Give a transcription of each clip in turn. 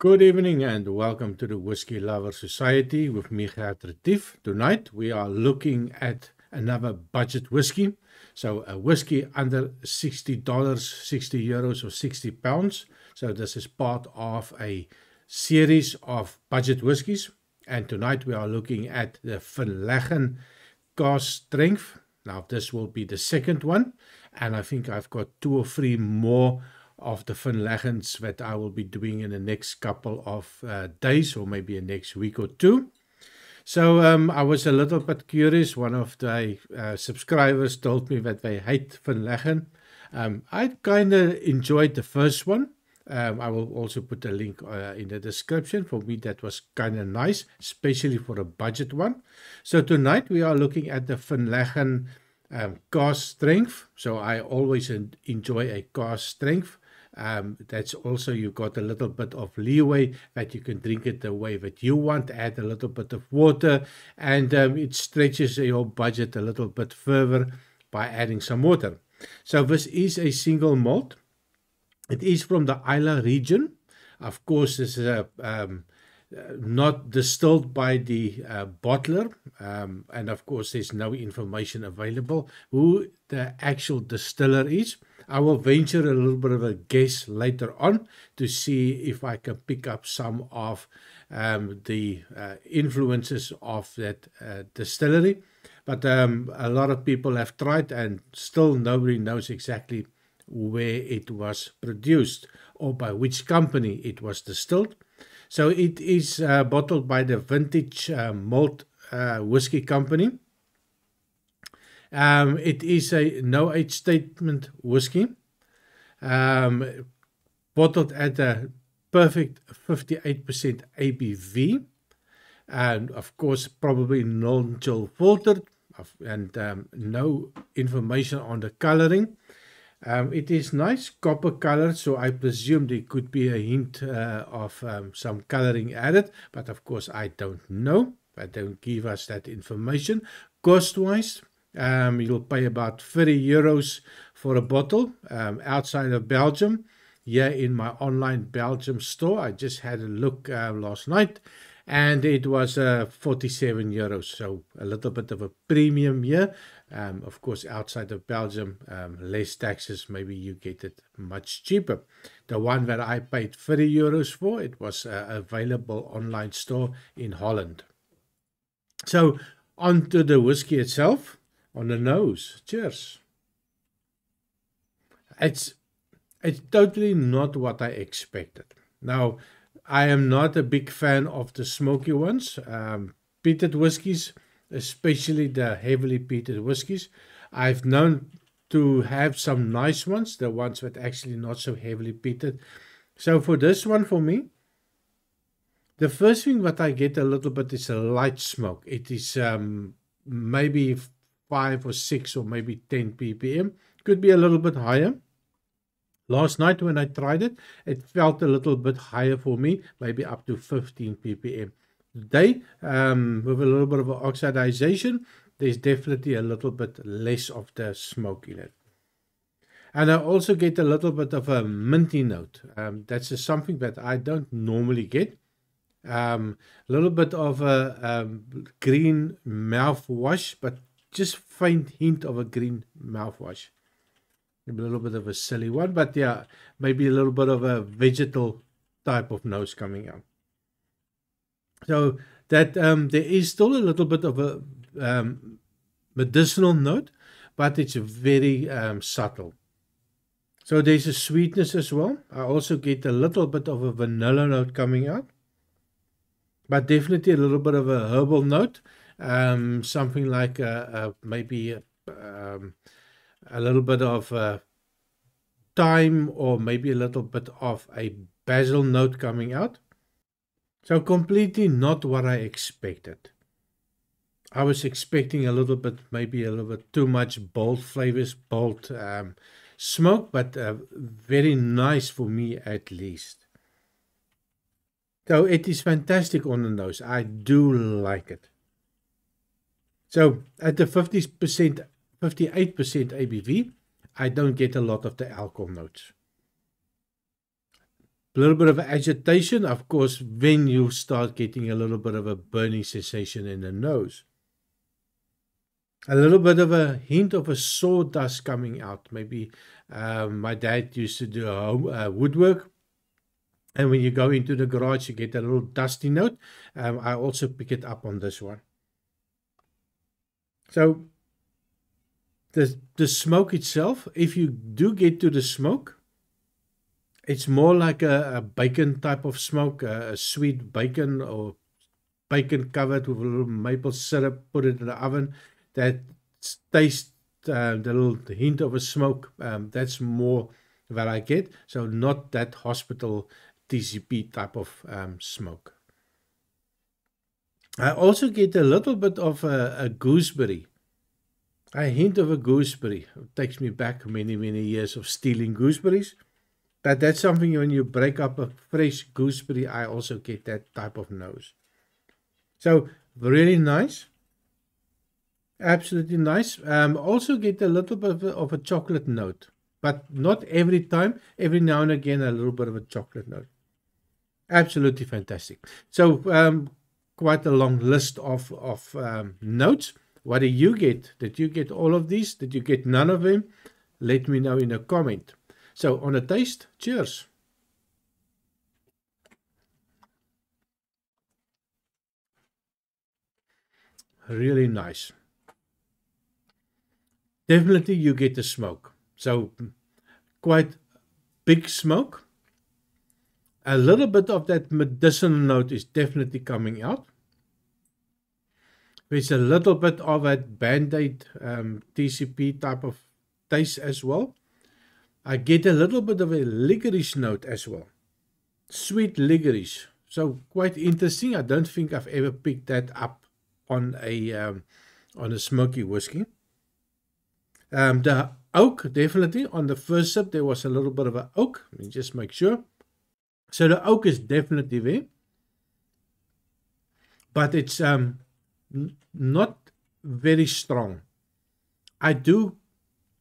Good evening and welcome to the Whiskey Lover Society with me, Gert Retief. Tonight we are looking at another budget whiskey. So, a whiskey under $60, 60 euros, or 60 pounds. So, this is part of a series of budget whiskies. And tonight we are looking at the Finlechen Gas Strength. Now, this will be the second one. And I think I've got two or three more of the finleggings that I will be doing in the next couple of uh, days or maybe in next week or two. So um, I was a little bit curious. One of the uh, subscribers told me that they hate finleggen. Um, I kind of enjoyed the first one. Um, I will also put a link uh, in the description. For me, that was kind of nice, especially for a budget one. So tonight we are looking at the finleggen um, car strength. So I always enjoy a car strength um, that's also you've got a little bit of leeway that you can drink it the way that you want add a little bit of water and um, it stretches your budget a little bit further by adding some water so this is a single malt it is from the isla region of course this is a um, uh, not distilled by the uh, bottler um, and of course there's no information available who the actual distiller is I will venture a little bit of a guess later on to see if I can pick up some of um, the uh, influences of that uh, distillery. But um, a lot of people have tried, and still nobody knows exactly where it was produced or by which company it was distilled. So it is uh, bottled by the Vintage uh, Malt uh, Whiskey Company. Um, it is a no age statement whiskey, um, bottled at a perfect 58% ABV, and of course, probably non chill filtered, and um, no information on the coloring. Um, it is nice copper color, so I presume it could be a hint uh, of um, some coloring added, but of course I don't know. I don't give us that information. Cost wise, um, you'll pay about 30 euros for a bottle um, outside of Belgium. Here in my online Belgium store, I just had a look uh, last night and it was uh, 47 euros, so a little bit of a premium here. Um, of course, outside of Belgium, um, less taxes, maybe you get it much cheaper. The one that I paid 30 euros for, it was uh, available online store in Holland. So on to the whiskey itself on the nose. Cheers. It's it's totally not what I expected. Now, I am not a big fan of the smoky ones, um, peated whiskies, especially the heavily peated whiskies. I've known to have some nice ones, the ones that actually not so heavily peated. So for this one, for me, the first thing that I get a little bit is a light smoke. It is um, maybe 5 or 6 or maybe 10 ppm. Could be a little bit higher. Last night when I tried it, it felt a little bit higher for me, maybe up to 15 ppm. Today, um, with a little bit of oxidization, there's definitely a little bit less of the smoke in it. And I also get a little bit of a minty note. Um, that's something that I don't normally get. A um, little bit of a um, green mouthwash, but just faint hint of a green mouthwash. maybe A little bit of a silly one, but yeah, maybe a little bit of a vegetal type of nose coming out. So that um, there is still a little bit of a um, medicinal note, but it's very um, subtle. So there's a sweetness as well. I also get a little bit of a vanilla note coming out, but definitely a little bit of a herbal note um, something like a, uh, a uh, maybe a, um, a, little bit of uh, time, thyme or maybe a little bit of a basil note coming out. So completely not what I expected. I was expecting a little bit, maybe a little bit too much bold flavors, bold um, smoke, but uh, very nice for me at least. So it is fantastic on the nose. I do like it. So at the 50%, 58% ABV, I don't get a lot of the alcohol notes. A little bit of agitation, of course, when you start getting a little bit of a burning sensation in the nose. A little bit of a hint of a sawdust coming out. Maybe um, my dad used to do home, uh, woodwork. And when you go into the garage, you get a little dusty note. Um, I also pick it up on this one. So the the smoke itself, if you do get to the smoke, it's more like a, a bacon type of smoke, a, a sweet bacon or bacon covered with a little maple syrup, put it in the oven, that tastes um, the little hint of a smoke. Um, that's more what I get. So not that hospital TCP type of um, smoke. I also get a little bit of a, a gooseberry, a hint of a gooseberry. It takes me back many, many years of stealing gooseberries. But that's something when you break up a fresh gooseberry, I also get that type of nose. So really nice. Absolutely nice. Um, also get a little bit of a, of a chocolate note, but not every time. Every now and again, a little bit of a chocolate note. Absolutely fantastic. So um, quite a long list of, of um, notes. What do you get? Did you get all of these? Did you get none of them? Let me know in a comment. So on a taste, cheers. Really nice. Definitely you get the smoke. So quite big smoke a little bit of that medicinal note is definitely coming out. There's a little bit of a band-aid um, TCP type of taste as well. I get a little bit of a licorice note as well. Sweet licorice. So quite interesting. I don't think I've ever picked that up on a um, on a smoky whiskey. Um, the oak definitely on the first sip there was a little bit of an oak. Let me just make sure. So the oak is definitely there, but it's um, not very strong. I do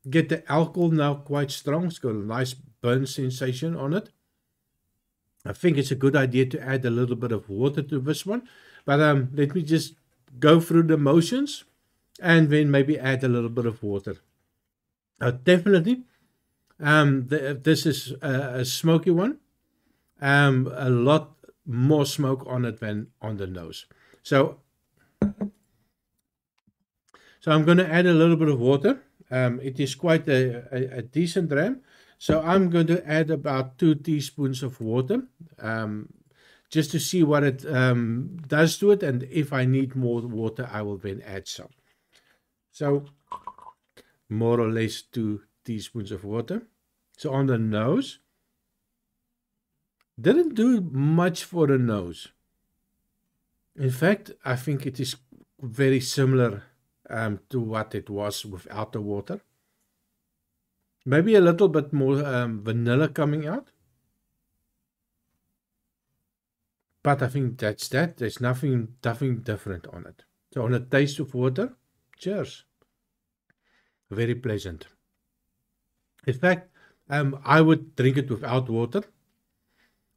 get the alcohol now quite strong. It's got a nice burn sensation on it. I think it's a good idea to add a little bit of water to this one. But um, let me just go through the motions and then maybe add a little bit of water. Now, uh, definitely, um, the, this is a, a smoky one um, a lot more smoke on it than on the nose. So, so I'm going to add a little bit of water. Um, it is quite a, a, a, decent ram. So I'm going to add about two teaspoons of water um, just to see what it um, does to it. And if I need more water, I will then add some. So more or less two teaspoons of water. So on the nose, didn't do much for the nose. In fact, I think it is very similar um, to what it was without the water. Maybe a little bit more um, vanilla coming out. But I think that's that. There's nothing, nothing different on it. So on a taste of water, cheers. Very pleasant. In fact, um, I would drink it without water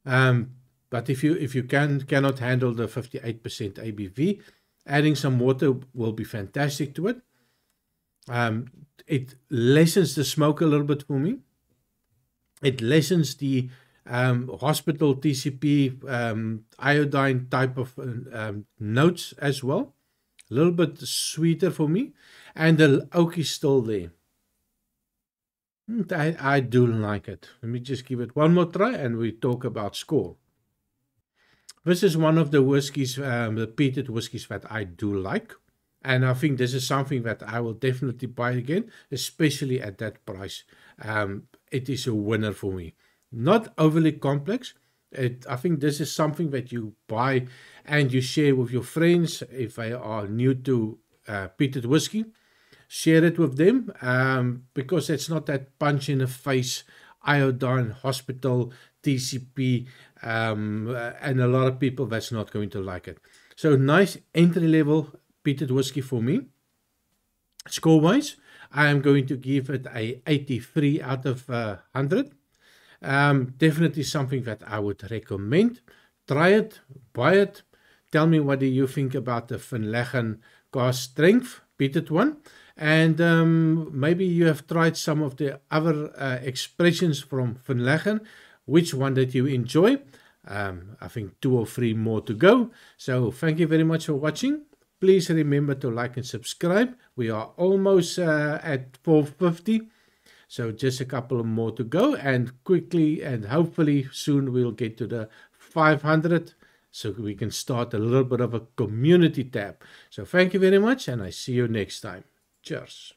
Um, but if you if you can cannot handle the 58% ABV, adding some water will be fantastic to it. Um, it lessens the smoke a little bit for me. It lessens the um, hospital TCP um, iodine type of um, notes as well. A little bit sweeter for me. And the oak is still there. Hmm, I, I do like it. Let me just give it one more try and we talk about score. This is one of the whiskies, um, the peated whiskies that I do like. And I think this is something that I will definitely buy again, especially at that price. Um, it is a winner for me. Not overly complex. It, I think this is something that you buy and you share with your friends if they are new to uh, peated whiskey share it with them um, because it's not that punch in the face iodine hospital tcp um, uh, and a lot of people that's not going to like it so nice entry level peated whiskey for me score wise i am going to give it a 83 out of uh, 100 um, definitely something that i would recommend try it buy it tell me what do you think about the finlechen gas strength peated one And um, maybe you have tried some of the other uh, expressions from Verleggen. Which one did you enjoy? Um, I think two or three more to go. So thank you very much for watching. Please remember to like and subscribe. We are almost uh, at 450. So just a couple more to go and quickly and hopefully soon we'll get to the 500 so we can start a little bit of a community tab. So thank you very much and I see you next time. Cheers.